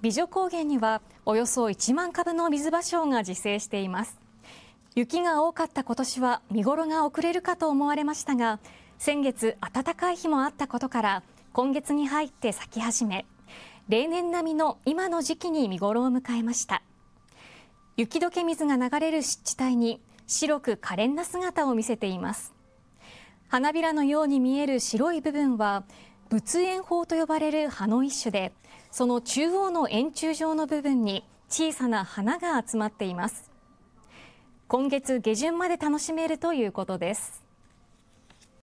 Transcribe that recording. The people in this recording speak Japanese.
美女高原にはおよそ1万株の水芭蕉が自生しています雪が多かった今年は見ごろが遅れるかと思われましたが先月暖かい日もあったことから今月に入って咲き始め例年並みの今の時期に見ごろを迎えました雪解け水が流れる湿地帯に白く可憐な姿を見せています花びらのように見える白い部分は仏円法と呼ばれる葉の一種でその中央の円柱状の部分に小さな花が集まっています今月下旬まで楽しめるということです